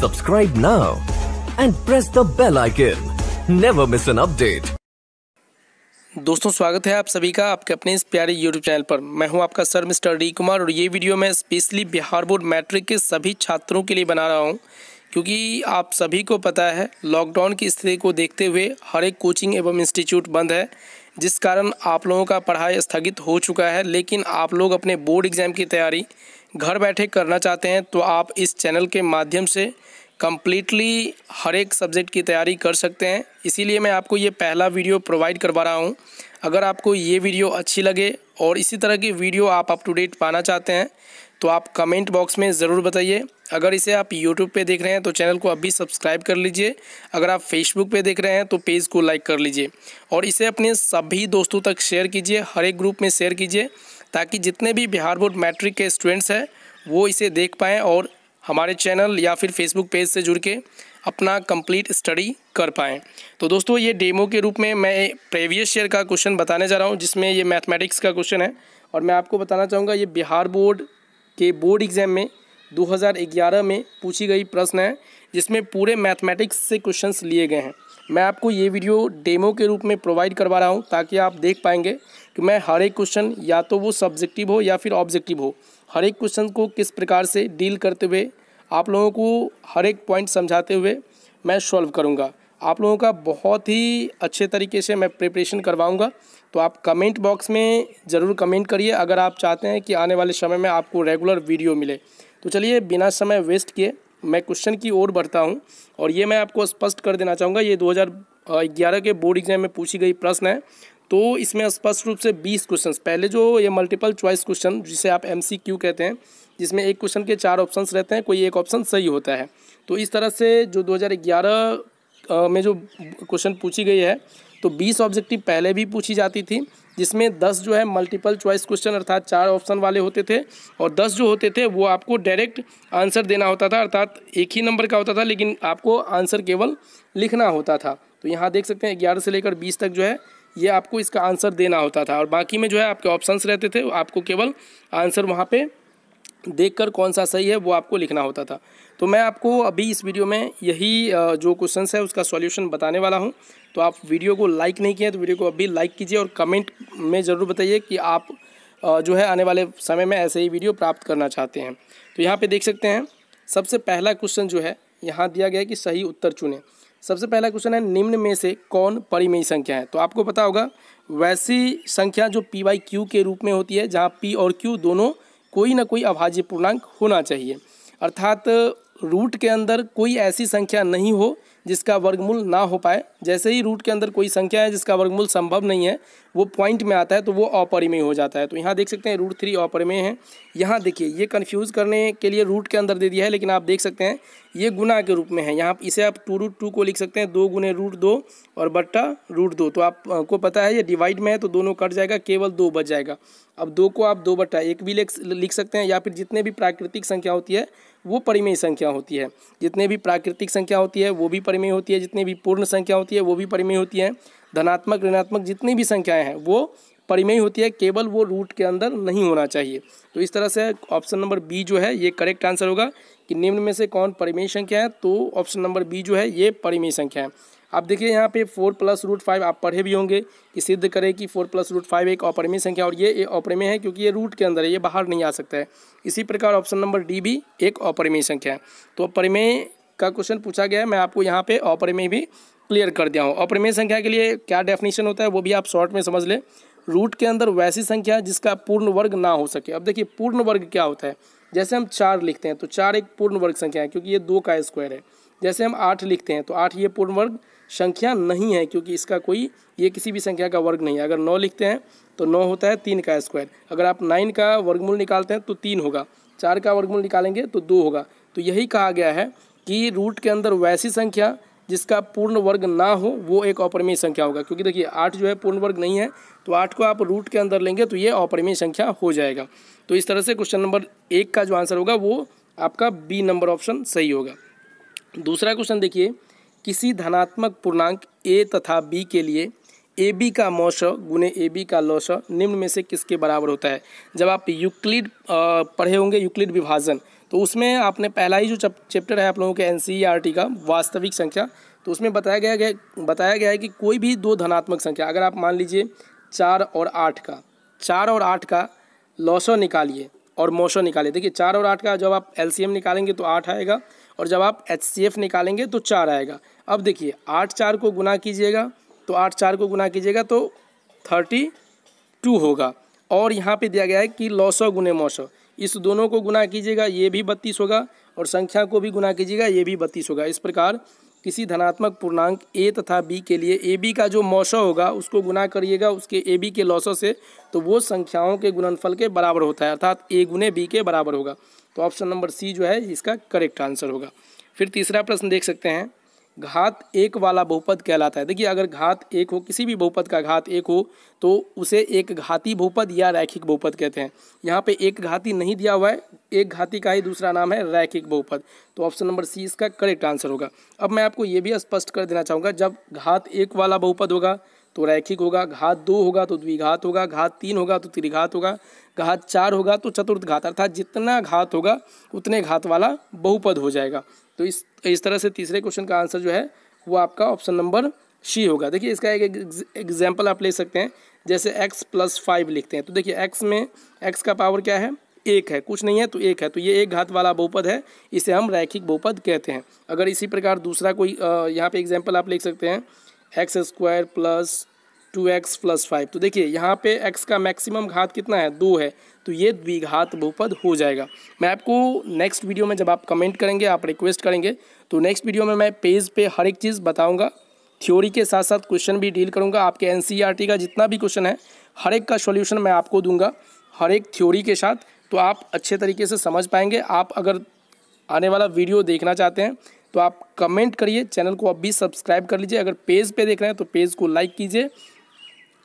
Subscribe now and press the bell icon. Never miss an update. दोस्तों स्वागत है आप सभी का आपके अपने इस प्यारे YouTube चैनल पर मैं हूं आपका सर मिस्टर डी कुमार और ये वीडियो मैं स्पेशली बिहार बोर्ड मैट्रिक के सभी छात्रों के लिए बना रहा हूं क्योंकि आप सभी को पता है लॉकडाउन की स्थिति को देखते हुए हर एक कोचिंग एवं इंस्टीट्यूट बंद है जिस कारण आप लोगों का पढ़ाई स्थगित हो चुका है लेकिन आप लोग अपने बोर्ड एग्ज़ाम की तैयारी घर बैठे करना चाहते हैं तो आप इस चैनल के माध्यम से कम्प्लीटली हर एक सब्जेक्ट की तैयारी कर सकते हैं इसीलिए मैं आपको ये पहला वीडियो प्रोवाइड करवा रहा हूँ अगर आपको ये वीडियो अच्छी लगे और इसी तरह की वीडियो आप अप टू डेट पाना चाहते हैं तो आप कमेंट बॉक्स में ज़रूर बताइए अगर इसे आप यूट्यूब पे देख रहे हैं तो चैनल को अभी सब्सक्राइब कर लीजिए अगर आप फेसबुक पे देख रहे हैं तो पेज को लाइक कर लीजिए और इसे अपने सभी दोस्तों तक शेयर कीजिए हर एक ग्रुप में शेयर कीजिए ताकि जितने भी बिहार बोर्ड मैट्रिक के स्टूडेंट्स हैं वो इसे देख पाएँ और हमारे चैनल या फिर फेसबुक पेज से जुड़ के अपना कंप्लीट स्टडी कर पाएँ तो दोस्तों ये डेमो के रूप में मैं प्रीवियस ईयर का क्वेश्चन बताने जा रहा हूँ जिसमें ये मैथमेटिक्स का क्वेश्चन है और मैं आपको बताना चाहूँगा ये बिहार बोर्ड के बोर्ड एग्ज़ाम में 2011 में पूछी गई प्रश्न है जिसमें पूरे मैथमेटिक्स से क्वेश्चन लिए गए हैं मैं आपको ये वीडियो डेमो के रूप में प्रोवाइड करवा रहा हूँ ताकि आप देख पाएंगे कि मैं हर एक क्वेश्चन या तो वो सब्जेक्टिव हो या फिर ऑब्जेक्टिव हो हर एक क्वेश्चन को किस प्रकार से डील करते हुए आप लोगों को हर एक पॉइंट समझाते हुए मैं सॉल्व करूँगा आप लोगों का बहुत ही अच्छे तरीके से मैं प्रिपरेशन करवाऊँगा तो आप कमेंट बॉक्स में ज़रूर कमेंट करिए अगर आप चाहते हैं कि आने वाले समय में आपको रेगुलर वीडियो मिले तो चलिए बिना समय वेस्ट किए मैं क्वेश्चन की ओर बढ़ता हूँ और ये मैं आपको स्पष्ट कर देना चाहूँगा ये 2011 के बोर्ड एग्जाम में पूछी गई प्रश्न है तो इसमें स्पष्ट रूप से बीस क्वेश्चन पहले जो ये मल्टीपल चॉइस क्वेश्चन जिसे आप एम कहते हैं जिसमें एक क्वेश्चन के चार ऑप्शंस रहते हैं कोई एक ऑप्शन सही होता है तो इस तरह से जो 2011 में जो क्वेश्चन पूछी गई है तो 20 ऑब्जेक्टिव पहले भी पूछी जाती थी जिसमें 10 जो है मल्टीपल चॉइस क्वेश्चन अर्थात चार ऑप्शन वाले होते थे और 10 जो होते थे वो आपको डायरेक्ट आंसर देना होता था अर्थात एक ही नंबर का होता था लेकिन आपको आंसर केवल लिखना होता था तो यहाँ देख सकते हैं ग्यारह से लेकर बीस तक जो है ये आपको इसका आंसर देना होता था और बाकी में जो है आपके ऑप्शंस रहते थे आपको केवल आंसर वहाँ पे देखकर कौन सा सही है वो आपको लिखना होता था तो मैं आपको अभी इस वीडियो में यही जो क्वेश्चन है उसका सॉल्यूशन बताने वाला हूँ तो आप वीडियो को लाइक नहीं किए तो वीडियो को अभी लाइक कीजिए और कमेंट में ज़रूर बताइए कि आप जो है आने वाले समय में ऐसे ही वीडियो प्राप्त करना चाहते हैं तो यहाँ पर देख सकते हैं सबसे पहला क्वेश्चन जो है यहाँ दिया गया है कि सही उत्तर चुने सबसे पहला क्वेश्चन है निम्न में से कौन परिमेय संख्या है तो आपको पता होगा वैसी संख्या जो पी वाई क्यू के रूप में होती है जहाँ पी और क्यू दोनों कोई ना कोई अभाज्य पूर्णांक होना चाहिए अर्थात रूट के अंदर कोई ऐसी संख्या नहीं हो जिसका वर्गमूल ना हो पाए जैसे ही रूट के अंदर कोई संख्या है जिसका वर्गमूल संभव नहीं है वो पॉइंट में आता है तो वो अपरिमेय हो जाता है तो यहाँ देख सकते हैं रूट थ्री अपरिमेय है यहाँ देखिए ये कन्फ्यूज़ करने के लिए रूट के अंदर दे दिया है लेकिन आप देख सकते हैं ये गुना के रूप में है यहाँ इसे आप टू रूट टू को लिख सकते हैं दो गुने रूट दो और बट्टा रूट दो तो आपको पता है ये डिवाइड में है तो दोनों कट जाएगा केवल दो बच जाएगा अब दो को आप दो बट्टा एक भी लिख सकते हैं या फिर जितने भी प्राकृतिक संख्या होती है वो परिमेय संख्या होती है जितने भी प्राकृतिक संख्या होती है वो भी परिमेय होती है जितने भी पूर्ण संख्या होती है वो भी परिमेय होती है धनात्मक ऋणात्मक जितनी भी संख्याएं हैं वो परिमेय होती है केवल वो रूट के अंदर नहीं होना चाहिए तो इस तरह से ऑप्शन नंबर बी जो है ये करेक्ट आंसर होगा कि निम्न में से कौन परिमेय संख्या है तो ऑप्शन नंबर बी जो है ये परिमेय संख्या है अब देखिए यहाँ पे फोर प्लस रूट फाइव आप पढ़े भी होंगे कि सिद्ध करें कि फोर प्लस रूट फाइव एक ऑपरमेय संख्या और ये ऑपरमेय है क्योंकि ये रूट के अंदर है ये बाहर नहीं आ सकता है इसी प्रकार ऑप्शन नंबर डी भी एक ऑपरमेय संख्या है तो अपरिमेय का क्वेश्चन पूछा गया है मैं आपको यहाँ पे ऑपरमेय भी क्लियर कर दिया हूँ अपरिमेय संख्या के लिए क्या डेफिनेशन होता है वो भी आप शॉर्ट में समझ लें रूट के अंदर वैसी संख्या जिसका पूर्ण वर्ग ना हो सके अब देखिए पूर्ण वर्ग क्या होता है जैसे हम चार लिखते हैं तो चार एक पूर्ण वर्ग संख्या है क्योंकि ये दो का स्क्वायर है जैसे हम आठ लिखते हैं तो आठ ये पूर्ण वर्ग संख्या नहीं है क्योंकि इसका कोई ये किसी भी संख्या का वर्ग नहीं है अगर नौ लिखते हैं तो नौ होता है तीन का स्क्वायर अगर आप नाइन का वर्गमूल निकालते हैं तो तीन होगा चार का वर्गमूल निकालेंगे तो दो होगा तो यही कहा गया है कि रूट के अंदर वैसी संख्या जिसका पूर्ण वर्ग ना हो वो एक अपरिमेय संख्या होगा क्योंकि देखिए आठ जो है पूर्ण वर्ग नहीं है तो आठ को आप रूट के अंदर लेंगे तो ये अपरिमेय संख्या हो जाएगा तो इस तरह से क्वेश्चन नंबर एक का जो आंसर होगा वो आपका बी नंबर ऑप्शन सही होगा दूसरा क्वेश्चन देखिए किसी धनात्मक पूर्णांक ए तथा बी के लिए ए बी का मौस गुने ए बी का लौस निम्न में से किसके बराबर होता है जब आप यूक्लिड पढ़े होंगे यूक्लिड विभाजन तो उसमें आपने पहला ही जो चैप्टर है आप लोगों के एन e का वास्तविक संख्या तो उसमें बताया गया है बताया गया है कि कोई भी दो धनात्मक संख्या अगर आप मान लीजिए चार और आठ का चार और आठ का लौसो निकालिए और मौसो निकालिए देखिए चार और आठ का जब आप एलसीएम निकालेंगे तो आठ आएगा और जब आप एच निकालेंगे तो चार आएगा अब देखिए आठ चार को गुना कीजिएगा तो आठ चार को गुना कीजिएगा तो थर्टी टू होगा और यहाँ पे दिया गया है कि लौ सौ गुने मौसो इस दोनों को गुना कीजिएगा ये भी बत्तीस होगा और संख्या को भी गुना कीजिएगा ये भी बत्तीस होगा इस प्रकार किसी धनात्मक पूर्णांक ए तथा बी के लिए ए बी का जो मौसो होगा उसको गुना करिएगा उसके ए बी के लौसों से तो वो संख्याओं के गुणनफल के बराबर होता है अर्थात ए गुने बी के बराबर होगा तो ऑप्शन नंबर सी जो है इसका करेक्ट आंसर होगा फिर तीसरा प्रश्न देख सकते हैं घात एक वाला बहुपद कहलाता है देखिए अगर घात एक हो किसी भी बहुपद का घात एक हो तो उसे एक घाती बहुपद या रैखिक बहुपद कहते हैं यहाँ पे एक घाती नहीं दिया हुआ है एक घाती का ही दूसरा नाम है रैखिक बहुपद तो ऑप्शन नंबर सी इसका करेक्ट आंसर होगा अब मैं आपको ये भी स्पष्ट कर देना चाहूँगा जब घात एक वाला बहुपद होगा तो रैखिक होगा घात दो होगा तो द्विघात होगा घात तीन होगा तो त्रिघात होगा घात चार होगा तो चतुर्थ घात अर्थात जितना घात होगा उतने घात वाला बहुपद हो जाएगा तो इस इस तरह से तीसरे क्वेश्चन का आंसर जो है वो आपका ऑप्शन नंबर सी होगा देखिए इसका एक एग्जाम्पल आप ले सकते हैं जैसे x प्लस फाइव लिखते हैं तो देखिए x में x का पावर क्या है एक है कुछ नहीं है तो एक है तो ये एक घात वाला बहुपद है इसे हम रैखिक बहुपद कहते हैं अगर इसी प्रकार दूसरा कोई यहाँ पे एग्जाम्पल आप लिख सकते हैं x square plus two x plus five तो देखिए यहाँ पे एक्स का मैक्सिमम घात कितना है दो है तो ये द्विघात बहुपद हो जाएगा मैं आपको नेक्स्ट वीडियो में जब आप कमेंट करेंगे आप रिक्वेस्ट करेंगे तो नेक्स्ट वीडियो में मैं पेज पे हर एक चीज़ बताऊँगा थ्योरी के साथ साथ क्वेश्चन भी डील करूँगा आपके एन e का जितना भी क्वेश्चन है हर एक का सोल्यूशन मैं आपको दूंगा हर एक थ्योरी के साथ तो आप अच्छे तरीके से समझ पाएंगे आप अगर आने वाला वीडियो देखना चाहते हैं तो आप कमेंट करिए चैनल को अब भी सब्सक्राइब कर लीजिए अगर पेज पे देख रहे हैं तो पेज को लाइक कीजिए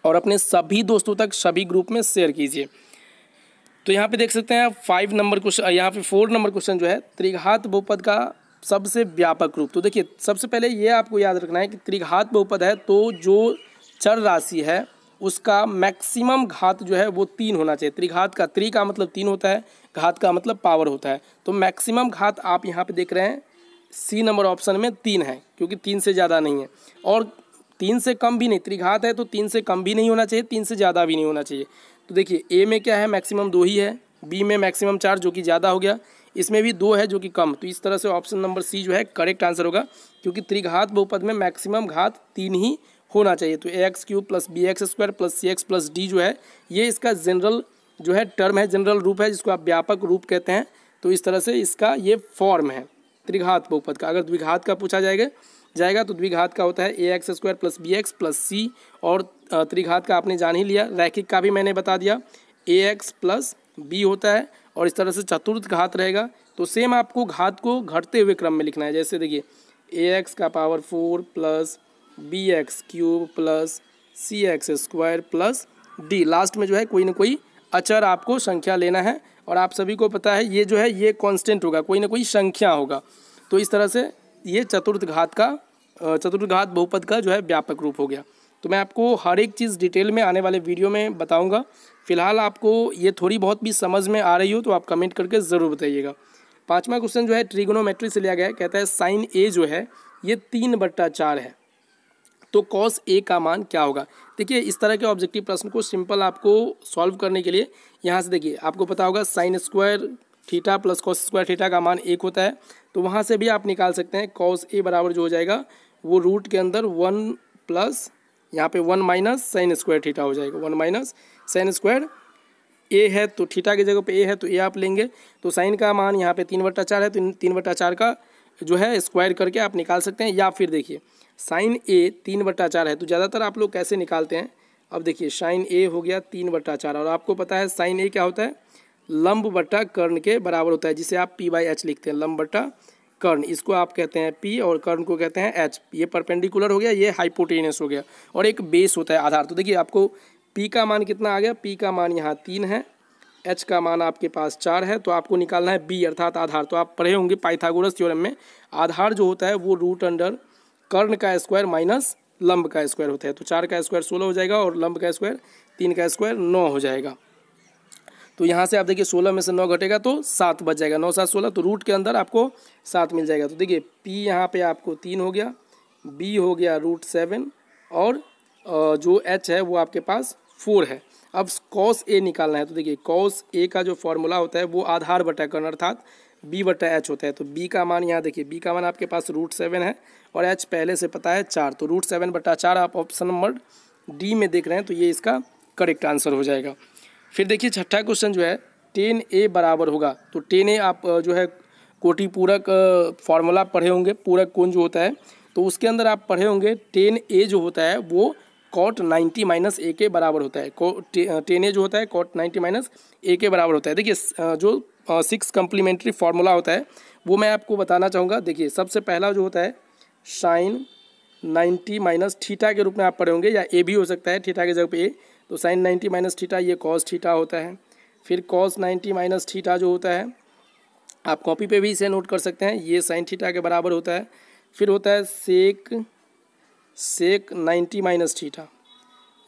और अपने सभी दोस्तों तक सभी ग्रुप में शेयर कीजिए तो यहाँ पे देख सकते हैं फाइव नंबर क्वेश्चन यहाँ पे फोर नंबर क्वेश्चन जो है त्रिघात बहुपद का सबसे व्यापक रूप तो देखिए सबसे पहले ये आपको याद रखना है कि त्रिघात बहुपद है तो जो चर राशि है उसका मैक्सिमम घात जो है वो तीन होना चाहिए त्रिघात का त्रि का मतलब तीन होता है घात का मतलब पावर होता है तो मैक्सिमम घात आप यहाँ पे देख रहे हैं सी नंबर ऑप्शन में तीन है क्योंकि तीन से ज़्यादा नहीं है और तीन से कम भी नहीं त्रिघात है तो तीन से कम भी नहीं होना चाहिए तीन से ज़्यादा भी नहीं होना चाहिए तो देखिए ए में क्या है मैक्सिमम दो ही है बी में मैक्सिमम चार जो कि ज़्यादा हो गया इसमें भी दो है जो कि कम तो इस तरह से ऑप्शन नंबर सी जो है करेक्ट आंसर होगा क्योंकि त्रिघात बहुपद में मैक्सिमम घात तीन ही होना चाहिए तो a x cube plus b x square plus c x plus d जो है ये इसका जनरल जो है टर्म है जनरल रूप है जिसको आप व्यापक रूप कहते हैं तो इस तरह से इसका ये फॉर्म है त्रिघात बहुपद का अगर द्विघात का पूछा जाएगा जाएगा तो द्विघात का होता है a x square plus b x plus c और त्रिघात का आपने जान ही लिया रैखिक का भी मैंने बता दिया ए एक्स प्लस बी होता है और इस तरह से चतुर्थ घात रहेगा तो सेम आपको घात को घटते हुए क्रम में लिखना है जैसे देखिए ए एक्स का power four plus b x cube plus c x square plus d last में जो है कोई ना कोई अचर आपको संख्या लेना है और आप सभी को पता है ये जो है ये कॉन्स्टेंट होगा कोई ना कोई संख्या होगा तो इस तरह से ये चतुर्थ घात का चतुर्थ घात बहुपद का जो है व्यापक रूप हो गया तो मैं आपको हर एक चीज़ डिटेल में आने वाले वीडियो में बताऊंगा फिलहाल आपको ये थोड़ी बहुत भी समझ में आ रही हो तो आप कमेंट करके ज़रूर बताइएगा पाँचवा क्वेश्चन जो है ट्रिगोनोमेट्री से लिया गया है कहता है साइन ए जो है ये तीन बट्टा चार है तो कॉस ए का मान क्या होगा देखिए इस तरह के ऑब्जेक्टिव प्रश्न को सिंपल आपको सॉल्व करने के लिए यहाँ से देखिए आपको पता होगा sine square theta plus cos square theta का मान एक होता है तो वहाँ से भी आप निकाल सकते हैं कॉस ए बराबर जो हो जाएगा वो रूट के अंदर वन प्लस यहाँ पे one minus sine square theta हो जाएगा one minus sine square a है तो थीटा की जगह पे ए है तो ए आप लेंगे तो साइन का मान यहाँ पे तीन बट्टा चार है तो तीन बट्टा चार का जो है स्क्वायर करके आप निकाल सकते हैं या फिर देखिए साइन ए तीन बट्टा चार है तो ज़्यादातर आप लोग कैसे निकालते हैं अब देखिए साइन ए हो गया तीन बट्टा चार और आपको पता है साइन ए क्या होता है लंब बटा कर्ण के बराबर होता है जिसे आप पी बाई एच लिखते हैं लंब बटा कर्ण इसको आप कहते हैं पी और कर्ण को कहते हैं एच ये परपेंडिकुलर हो गया ये हाइपोटेनियस हो गया और एक बेस होता है आधार तो देखिए आपको पी का मान कितना आ गया पी का मान यहाँ तीन है एच का मान आपके पास चार है तो आपको निकालना है बी अर्थात आधार तो आप पढ़े होंगे पाइथागोरस थ्योरम में आधार जो होता है वो रूट अंडर कर्ण का स्क्वायर माइनस लंब का स्क्वायर होता है तो चार का स्क्वायर सोलह हो जाएगा और लंब का स्क्वायर तीन का स्क्वायर नौ हो जाएगा तो यहाँ से आप देखिए सोलह में से नौ घटेगा तो सात बच जाएगा नौ सात सोलह तो रूट के अंदर आपको सात मिल जाएगा तो देखिए पी यहाँ पे आपको तीन हो गया बी हो गया रूट सेवन और जो एच है वो आपके पास फोर है अब कॉस ए निकालना है तो देखिए कॉस ए का जो फॉर्मूला होता है वो आधार बटा कर्न अर्थात बी बटा एच होता है तो बी का मान यहाँ देखिए बी का मान आपके पास रूट सेवन है और एच पहले से पता है चार तो रूट सेवन बटा चार आप ऑप्शन नंबर डी में देख रहे हैं तो ये इसका करेक्ट आंसर हो जाएगा फिर देखिए छठा क्वेश्चन जो है टेन ए बराबर होगा तो टेन ए आप जो है कोटि पूरक फार्मूला पढ़े होंगे पूरक कौन जो होता है तो उसके अंदर आप पढ़े होंगे टेन ए जो होता है वो कॉट नाइन्टी माइनस ए के बराबर होता है टेन ए जो होता है कॉट नाइन्टी माइनस ए के बराबर होता है देखिए जो सिक्स कम्प्लीमेंट्री फार्मूला होता है वो मैं आपको बताना चाहूँगा देखिए सबसे पहला जो होता है साइन नाइन्टी माइनस थीटा के रूप में आप पढ़े होंगे या ए भी हो सकता है थीटा के जगह पे ए तो साइन नाइन्टी माइनस थीटा ये कॉस थीटा होता है फिर कॉस नाइन्टी माइनस थीटा जो होता है आप कॉपी पे भी इसे नोट कर सकते हैं ये साइन थीटा के बराबर होता है फिर होता है sec sec ninety minus theta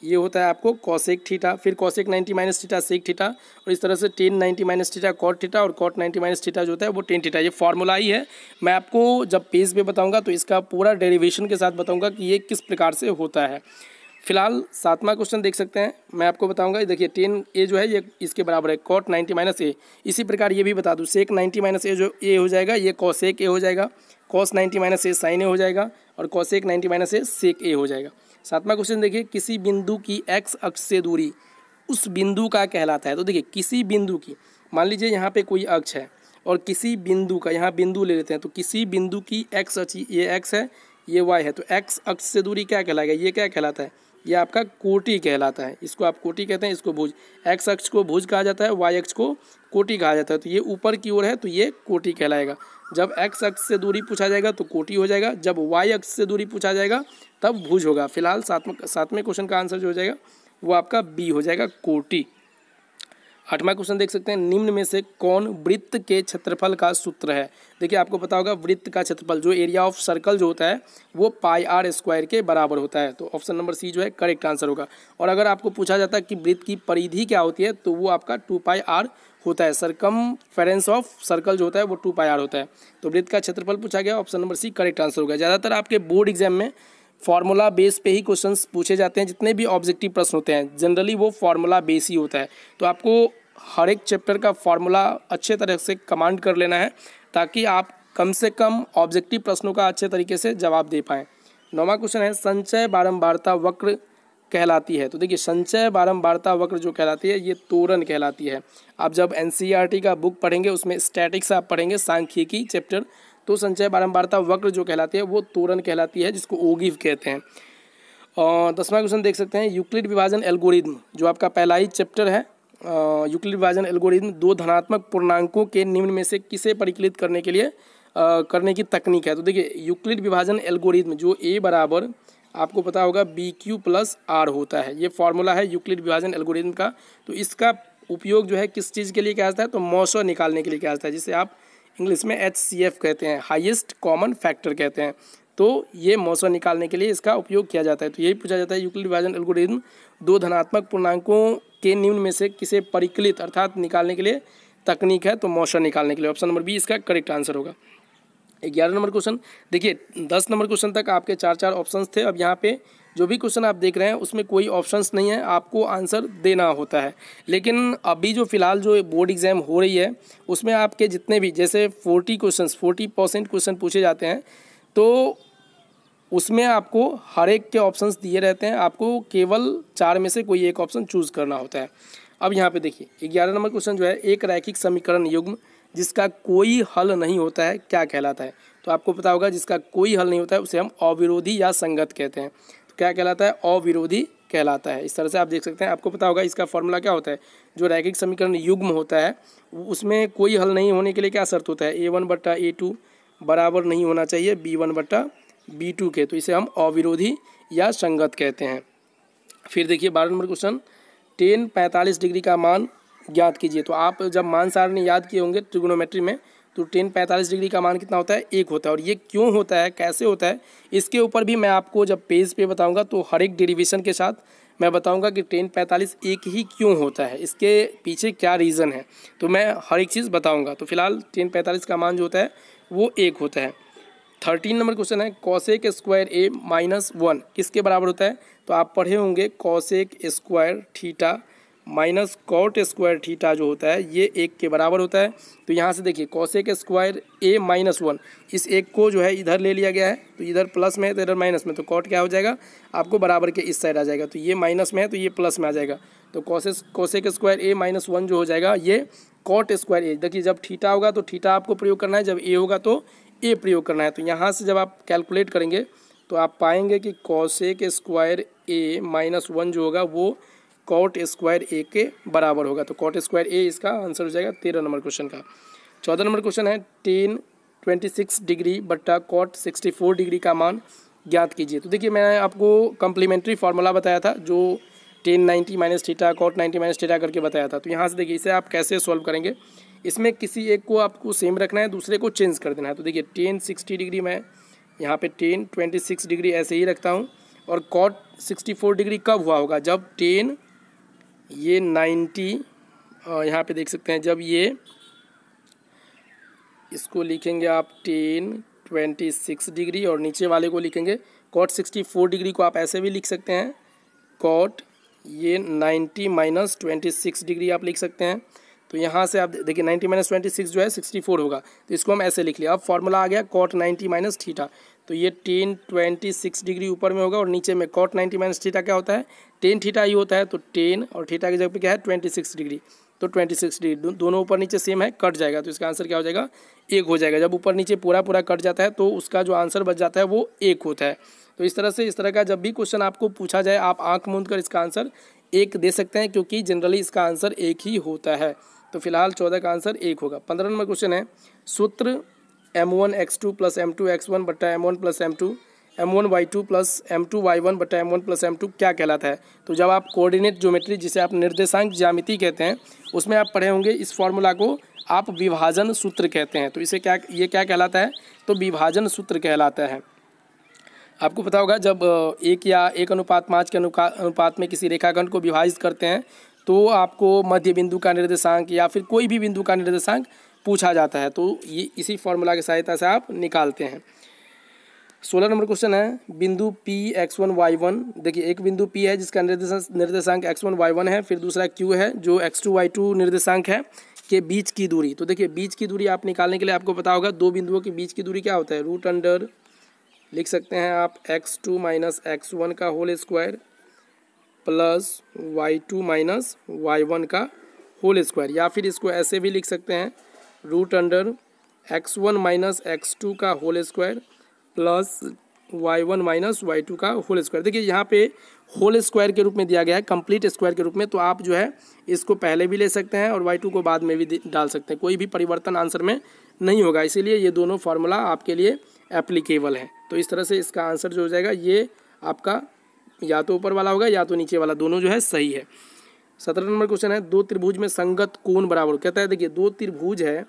ये होता है आपको कॉसेक थीटा फिर cosec ninety minus theta sec theta और इस तरह से tan ninety minus theta cot theta और कॉट नाइन्टी माइनस थीटा जो होता है वो टेन थीटा ये फॉर्मूला ही है मैं आपको जब पेज पे बताऊंगा तो इसका पूरा डेरिवेशन के साथ बताऊंगा कि ये किस प्रकार से होता है फिलहाल सातवां क्वेश्चन देख सकते हैं मैं आपको बताऊंगा देखिए टेन ए जो है ये इसके बराबर है कॉट नाइन्टी माइनस ए इसी प्रकार ये भी बता दूँ सेक नाइन्टी माइनस ए जो ए हो जाएगा ये एक ए हो जाएगा cos ninety minus a sine a हो जाएगा और एक नाइन्टी माइनस ए सेक ए हो जाएगा सातवां क्वेश्चन देखिए किसी बिंदु की एक्स अक्ष से दूरी उस बिंदु का कहलाता है तो देखिए किसी बिंदु की मान लीजिए यहाँ पर कोई अक्ष है और किसी बिंदु का यहाँ बिंदु ले लेते हैं तो किसी बिंदु की एक्स अक्ष ये एक्स है ये वाई है तो एक्स अक्ष से दूरी क्या कहलाएगा ये क्या कहलाता है यह आपका कोटि कहलाता है इसको आप कोटि कहते हैं इसको भुज एक्स अक्ष को भुज कहा जाता है वाई अक्ष को कोटि कहा जाता है तो ये ऊपर की ओर है तो ये कोटि कहलाएगा जब एक्स अक्ष से दूरी पूछा जाएगा तो कोटि हो जाएगा जब वाई अक्ष से दूरी पूछा जाएगा तब भुज होगा फिलहाल सातवें सातवें क्वेश्चन का आंसर जो हो जाएगा वो आपका बी हो जाएगा कोटि आठवां क्वेश्चन देख सकते हैं निम्न में से कौन वृत्त के क्षेत्रफल का सूत्र है देखिए आपको पता होगा वृत्त का क्षेत्रफल जो एरिया ऑफ सर्कल जो होता है वो पाई आर स्क्वायर के बराबर होता है तो ऑप्शन नंबर सी जो है करेक्ट आंसर होगा और अगर आपको पूछा जाता है कि वृत्त की परिधि क्या होती है तो वो आपका टू पाई आर होता है सरकम फेरेंस ऑफ सर्कल जो होता है वो टू पाई आर होता है तो वृत्त का क्षेत्रफल पूछा गया option number c correct answer होगा ज़्यादातर आपके बोर्ड एग्जाम में फार्मूला बेस पे ही क्वेश्चन पूछे जाते हैं जितने भी ऑब्जेक्टिव प्रश्न होते हैं जनरली वो फार्मूला बेस ही होता है तो आपको हर एक चैप्टर का फार्मूला अच्छे तरह से कमांड कर लेना है ताकि आप कम से कम ऑब्जेक्टिव प्रश्नों का अच्छे तरीके से जवाब दे पाएँ नौवा क्वेश्चन है संचय बारम्बारता वक्र कहलाती है तो देखिए संचय बारम्बारता वक्र जो कहलाती है ये तोरण कहलाती है आप जब एन e का बुक पढ़ेंगे उसमें स्टैटिक्स आप पढ़ेंगे सांख्यिकी चैप्टर तो संचय बारंबारता वक्र जो कहलाती है वो तोरण कहलाती है जिसको ओगिव कहते हैं और दसवां क्वेश्चन देख सकते हैं यूक्लिड विभाजन एल्गोरिद्म जो आपका पहला ही चैप्टर है यूक्लिड विभाजन एल्गोरिद्म दो धनात्मक पूर्णांकों के निम्न में से किसे परिकलित करने के लिए आ, करने की तकनीक है तो देखिए यूक्लिड विभाजन एल्गोरिद्म जो ए बराबर आपको पता होगा बी क्यू प्लस आर होता है ये फॉर्मूला है यूक्लिड विभाजन एल्गोरिद्म का तो इसका उपयोग जो है किस चीज़ के लिए किया जाता है तो मौसम निकालने के लिए किया जाता है जिसे आप इंग्लिश में एच सी एफ कहते हैं हाइएस्ट कॉमन फैक्टर कहते हैं तो ये मौसम निकालने के लिए इसका उपयोग किया जाता है तो यही पूछा जाता है यूक्लिड विभाजन एल्गोरिज्म दो धनात्मक पूर्णांकों के निम्न में से किसे परिकलित अर्थात निकालने के लिए तकनीक है तो मौसम निकालने के लिए ऑप्शन नंबर बी इसका करेक्ट आंसर होगा ग्यारह नंबर क्वेश्चन देखिए दस नंबर क्वेश्चन तक आपके चार चार ऑप्शन थे अब यहाँ पे जो भी क्वेश्चन आप देख रहे हैं उसमें कोई ऑप्शंस नहीं है आपको आंसर देना होता है लेकिन अभी जो फ़िलहाल जो बोर्ड एग्ज़ाम हो रही है उसमें आपके जितने भी जैसे forty question forty percent question पूछे जाते हैं तो उसमें आपको हर एक के ऑप्शंस दिए रहते हैं आपको केवल चार में से कोई एक ऑप्शन चूज़ करना होता है अब यहाँ पर देखिए ग्यारह नंबर क्वेश्चन जो है एक रैखिक समीकरण युग्म जिसका कोई हल नहीं होता है क्या कहलाता है तो आपको पता होगा जिसका कोई हल नहीं होता है उसे हम अविरोधी या संगत कहते हैं क्या कहलाता है अविरोधी कहलाता है इस तरह से आप देख सकते हैं आपको पता होगा इसका फॉर्मूला क्या होता है जो रैखिक समीकरण युग्म होता है उसमें कोई हल नहीं होने के लिए क्या शर्त होता है ए वन बट्टा ए टू बराबर नहीं होना चाहिए बी वन बट्टा बी टू के तो इसे हम अविरोधी या संगत कहते हैं फिर देखिए बारह नंबर क्वेश्चन टेन पैंतालीस डिग्री का मान ज्ञात कीजिए तो आप जब मान सारणी याद किए होंगे ट्रिग्नोमेट्री में तो टेन पैंतालीस डिग्री का मान कितना होता है एक होता है और ये क्यों होता है कैसे होता है इसके ऊपर भी मैं आपको जब पेज पे बताऊंगा तो हर एक डेरिवेशन के साथ मैं बताऊंगा कि टेन पैंतालीस एक ही क्यों होता है इसके पीछे क्या रीज़न है तो मैं हर एक चीज़ बताऊँगा तो फिलहाल टेन पैंतालीस का मान जो होता है वो एक होता है थर्टीन नंबर क्वेश्चन है cosec square a minus one किसके बराबर होता है तो आप पढ़े होंगे cosec square theta minus cot square theta जो होता है ये एक के बराबर होता है तो यहाँ से देखिए cosec square a minus one इस एक को जो है इधर ले लिया गया है तो इधर प्लस में है तो इधर माइनस में तो कॉट क्या हो जाएगा आपको बराबर के इस साइड आ जाएगा तो ये माइनस में है तो ये प्लस में आ जाएगा तो cosec cosec square a minus one जो हो जाएगा ये कॉट स्क्वायर ए देखिए जब ठीटा होगा तो ठीटा आपको प्रयोग करना है जब ए होगा तो ए प्रयोग करना है तो यहाँ से जब आप कैलकुलेट करेंगे तो आप पाएंगे कि cosec square a minus one जो होगा वो कॉट स्क्वायर ए के बराबर होगा तो कॉट स्क्वायर ए इसका आंसर हो जाएगा तेरह नंबर क्वेश्चन का चौदह नंबर क्वेश्चन है टेन ट्वेंटी सिक्स डिग्री बट्टा कॉट सिक्सटी फोर डिग्री का मान ज्ञात कीजिए तो देखिए मैंने आपको कम्प्लीमेंट्री फार्मूला बताया था जो tan ninety minus theta cot ninety minus theta करके बताया था तो यहाँ से देखिए इसे आप कैसे सॉल्व करेंगे इसमें किसी एक को आपको सेम रखना है दूसरे को चेंज कर देना है तो देखिए टेन सिक्सटी डिग्री मैं यहाँ पे टेन ट्वेंटी सिक्स डिग्री ऐसे ही रखता हूँ और कॉट सिक्सटी फोर डिग्री कब हुआ होगा जब टेन ये नाइन्टी यहाँ पे देख सकते हैं जब ये इसको लिखेंगे आप टेन ट्वेंटी सिक्स डिग्री और नीचे वाले को लिखेंगे कॉट सिक्सटी फोर डिग्री को आप ऐसे भी लिख सकते हैं कॉट ये ninety minus twenty six degree आप लिख सकते हैं तो यहाँ से आप देखिए नाइन्टी माइनस ट्वेंटी सिक्स जो है सिक्सटी फोर होगा तो इसको हम ऐसे लिख लिया अब फॉर्मूला आ गया कॉट नाइन्टी माइनस थीटा तो ये टेन ट्वेंटी सिक्स डिग्री ऊपर में होगा और नीचे में कॉट नाइन्टी माइनस थीटा क्या होता है टेन थीटा ही होता है तो टेन और थीटा की जगह पे क्या है ट्वेंटी सिक्स डिग्री तो ट्वेंटी सिक्स डिग्री दो, दोनों ऊपर नीचे सेम है कट जाएगा तो इसका आंसर क्या हो जाएगा एक हो जाएगा जब ऊपर नीचे पूरा पूरा कट जाता है तो उसका जो आंसर बच जाता है वो एक होता है तो इस तरह से इस तरह का जब भी क्वेश्चन आपको पूछा जाए आप आँख मूंद कर इसका आंसर एक दे सकते हैं क्योंकि जनरली इसका आंसर एक ही होता है तो फिलहाल चौदह का आंसर एक होगा पंद्रह नंबर क्वेश्चन है सूत्र m one x two plus m two x one बट्टा m one plus m two m one y two plus m two y one बटा m one plus m two क्या कहलाता है तो जब आप कोऑर्डिनेट ज्योमेट्री जिसे आप निर्देशांक ज्यामिति कहते हैं उसमें आप पढ़े होंगे इस फॉर्मूला को आप विभाजन सूत्र कहते हैं तो इसे क्या ये क्या कहलाता है तो विभाजन सूत्र कहलाता है आपको पता होगा जब एक या एक अनुपात पाँच के अनुपात में किसी रेखाखंड को विभाजित करते हैं तो आपको मध्य बिंदु का निर्देशांक या फिर कोई भी बिंदु का निर्देशांक पूछा जाता है तो ये इसी फॉर्मूला की सहायता से आप निकालते हैं सोलह नंबर क्वेश्चन है बिंदु p x one y one देखिए एक बिंदु पी है जिसका निर्देश निर्देशांक एक्स वन वाई वन है फिर दूसरा क्यू है जो एक्स टू वाई टू निर्देशांक है के बीच की दूरी तो देखिए बीच की दूरी आप निकालने के लिए आपको पता होगा दो बिंदुओं के बीच की दूरी क्या होता है रूट अंडर लिख सकते हैं आप x two minus x one का whole square plus y two minus y one का होल स्क्वायर या फिर इसको ऐसे भी लिख सकते हैं root under x one minus x two का whole square plus y one minus y two का होल स्क्वायर देखिए यहाँ पे होल स्क्वायर के रूप में दिया गया है कंप्लीट स्क्वायर के रूप में तो आप जो है इसको पहले भी ले सकते हैं और वाई टू को बाद में भी डाल सकते हैं कोई भी परिवर्तन आंसर में नहीं होगा इसीलिए ये दोनों फार्मूला आपके लिए एप्लीकेबल है तो इस तरह से इसका आंसर जो हो जाएगा ये आपका या तो ऊपर वाला होगा या तो नीचे वाला दोनों जो है सही है सत्रह नंबर क्वेश्चन है दो त्रिभुज में संगत कोण बराबर कहता है देखिए दो त्रिभुज है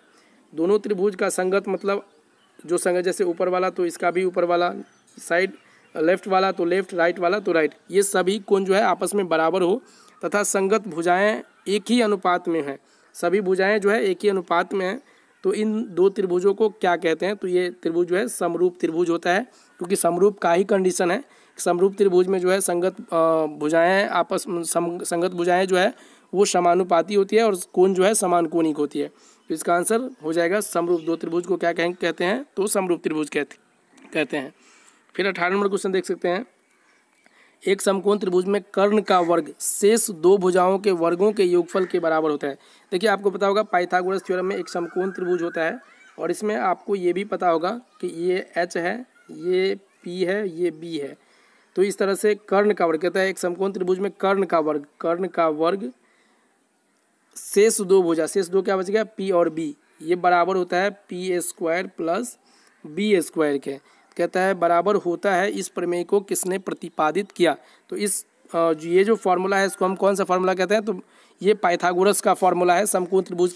दोनों त्रिभुज का संगत मतलब जो संगत जैसे ऊपर वाला तो इसका भी ऊपर वाला साइड लेफ्ट वाला तो लेफ्ट राइट वाला तो राइट ये सभी कोण जो है आपस में बराबर हो तथा संगत भुजाएं एक ही अनुपात में हैं सभी भुजाएं जो है एक ही अनुपात में हैं तो इन दो त्रिभुजों को क्या कहते हैं तो ये त्रिभुज जो है समरूप त्रिभुज होता है क्योंकि समरूप का ही कंडीशन है समरूप त्रिभुज में जो है संगत भुजाएं आपस सम, संगत भुजाएं जो है वो समानुपाती होती है और कोण जो है समान कोणिक होती है तो इसका आंसर हो जाएगा समरूप दो त्रिभुज को क्या कहें कहते हैं तो समरूप त्रिभुज कहते कहते हैं फिर अठारह नंबर क्वेश्चन देख सकते हैं एक समकोण त्रिभुज में कर्ण का वर्ग शेष दो भुजाओं के वर्गों के योगफल के बराबर होता है देखिए आपको पता होगा पाइथागोरस थ्योरम में एक समकोण त्रिभुज होता है और इसमें आपको ये भी पता होगा कि ये एच है ये पी है ये बी है तो इस तरह से कर्ण का वर्ग कहता है एक समकोण त्रिभुज में कर्ण का वर्ग कर्ण का वर्ग शेष दो भुजा शेष दो क्या बच गया पी और बी ये बराबर होता है p square plus b square के कहता है बराबर होता है इस प्रमेय को किसने प्रतिपादित किया तो इस ये जो फॉर्मूला है इसको हम कौन सा फार्मूला कहते हैं तो ये पाइथागोरस का फार्मूला है समकोण त्रिभुज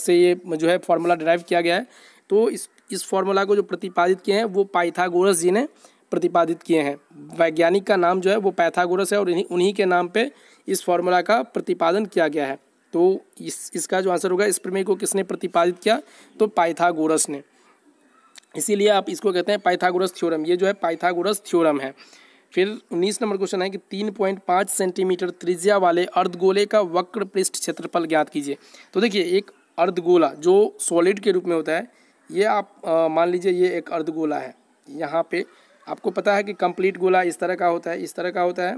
से ये जो है फार्मूला डिराइव किया गया है तो इस इस फार्मूला को जो प्रतिपादित किए हैं वो पाइथागोरस जी ने प्रतिपादित किए हैं वैज्ञानिक का नाम जो है वो पैथागोरस है और इन्हीं उन्हीं के नाम पे इस फॉर्मूला का प्रतिपादन किया गया है तो इस इसका जो आंसर होगा इस प्रमेय को किसने प्रतिपादित किया तो पाइथागोरस ने इसीलिए आप इसको कहते हैं पाइथागोरस थ्योरम ये जो है पाइथागोरस थ्योरम है फिर उन्नीस नंबर क्वेश्चन है कि तीन पॉइंट पाँच सेंटीमीटर त्रिज्या वाले अर्धगोले का वक्र पृष्ठ क्षेत्रफल ज्ञात कीजिए तो देखिए एक अर्धगोला जो सॉलिड के रूप में होता है ये आप मान लीजिए ये एक अर्धगोला है यहाँ पे आपको पता है कि कंप्लीट गोला इस तरह का होता है इस तरह का होता है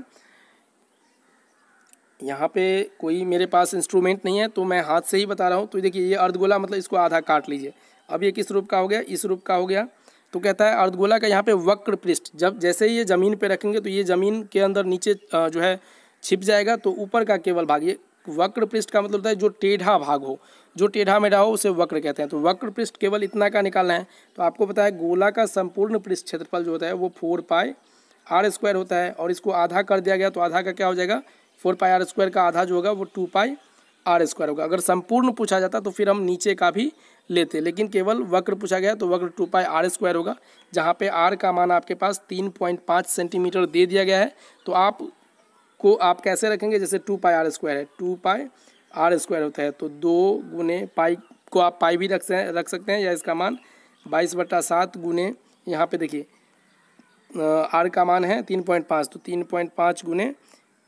यहाँ पे कोई मेरे पास इंस्ट्रूमेंट नहीं है तो मैं हाथ से ही बता रहा हूँ तो देखिए ये अर्धगोला मतलब इसको आधा काट लीजिए अब ये किस रूप का हो गया इस रूप का हो गया तो कहता है अर्धगोला का यहाँ पे वक्र पृष्ठ जब जैसे ही ये ज़मीन पे रखेंगे तो ये ज़मीन के अंदर नीचे जो है छिप जाएगा तो ऊपर का केवल भाग ये वक्र पृष्ठ का मतलब होता है जो टेढ़ा भाग हो जो टेढ़ा मेढ़ा हो उसे वक्र कहते हैं तो वक्र पृष्ठ केवल इतना का निकालना है तो आपको पता है गोला का संपूर्ण पृष्ठ क्षेत्रफल जो होता है वो फोर पाई आर स्क्वायर होता है और इसको आधा कर दिया गया तो आधा का क्या हो जाएगा फोर पाई आर स्क्वायर का आधा जो होगा वो टू पाई आर स्क्वायर होगा अगर संपूर्ण पूछा जाता तो फिर हम नीचे का भी लेते लेकिन केवल वक्र पूछा गया तो वक्र टू पाई आर स्क्वायर होगा जहाँ पे आर का मान आपके पास तीन पॉइंट पाँच सेंटीमीटर दे दिया गया है तो आप को आप कैसे रखेंगे जैसे टू पाई आर स्क्वायर है टू पाई आर स्क्वायर होता है तो दो गुने पाई को आप पाई भी रख हैं रख सकते हैं या इसका मान बाईस बट्टा सात गुने यहाँ पे देखिए आर का मान है तीन पॉइंट पाँच तो तीन पॉइंट पाँच गुने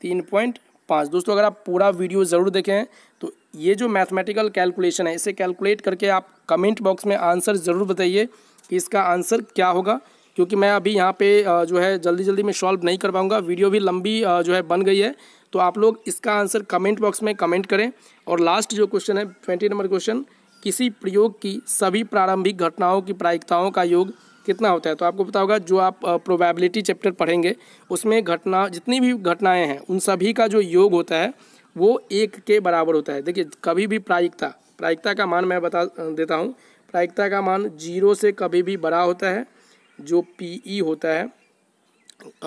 तीन पॉइंट पाँच दोस्तों अगर आप पूरा वीडियो ज़रूर देखें ये जो मैथमेटिकल कैलकुलेशन है इसे कैलकुलेट करके आप कमेंट बॉक्स में आंसर ज़रूर बताइए कि इसका आंसर क्या होगा क्योंकि मैं अभी यहाँ पे जो है जल्दी जल्दी में सॉल्व नहीं कर पाऊँगा वीडियो भी लंबी जो है बन गई है तो आप लोग इसका आंसर कमेंट बॉक्स में कमेंट करें और लास्ट जो क्वेश्चन है ट्वेंटी नंबर क्वेश्चन किसी प्रयोग की सभी प्रारंभिक घटनाओं की प्रायिकताओं का योग कितना होता है तो आपको पता होगा जो आप प्रोबेबिलिटी चैप्टर पढ़ेंगे उसमें घटना जितनी भी घटनाएं हैं उन सभी का जो योग होता है वो एक के बराबर होता है देखिए कभी भी प्रायिकता प्रायिकता का मान मैं बता देता हूँ प्रायिकता का मान जीरो से कभी भी बड़ा होता है जो ई e होता है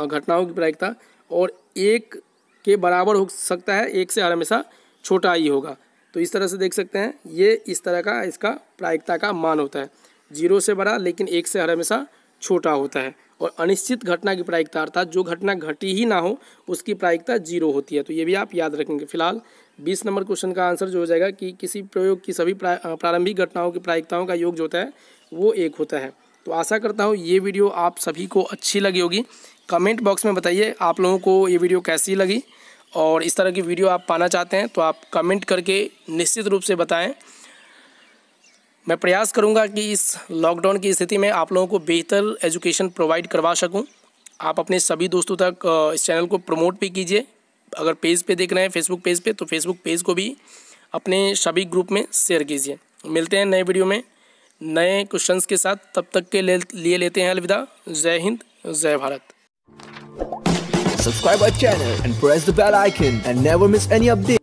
घटनाओं की प्रायिकता और एक के बराबर हो सकता है एक से हर हमेशा छोटा ही होगा तो इस तरह से देख सकते हैं ये इस तरह का इसका प्रायिकता का मान होता है जीरो से बड़ा लेकिन एक से हर हमेशा छोटा होता है और अनिश्चित घटना की प्रायिकता अर्थात जो घटना घटी ही ना हो उसकी प्रायिकता जीरो होती है तो ये भी आप याद रखेंगे फिलहाल बीस नंबर क्वेश्चन का आंसर जो हो जाएगा कि किसी प्रयोग की सभी प्रारंभिक घटनाओं की प्रायिकताओं का योग जो होता है वो एक होता है तो आशा करता हूँ ये वीडियो आप सभी को अच्छी लगी होगी कमेंट बॉक्स में बताइए आप लोगों को ये वीडियो कैसी लगी और इस तरह की वीडियो आप पाना चाहते हैं तो आप कमेंट करके निश्चित रूप से बताएं मैं प्रयास करूँगा कि इस लॉकडाउन की स्थिति में आप लोगों को बेहतर एजुकेशन प्रोवाइड करवा सकूँ आप अपने सभी दोस्तों तक इस चैनल को प्रमोट भी कीजिए अगर पेज पे देख रहे हैं फेसबुक पेज पे तो फेसबुक पेज को भी अपने सभी ग्रुप में शेयर कीजिए मिलते हैं नए वीडियो में नए क्वेश्चंस के साथ तब तक के लिए लेते हैं अलविदा जय हिंद जय Bharat Subscribe our channel and press the bell icon and never miss any update.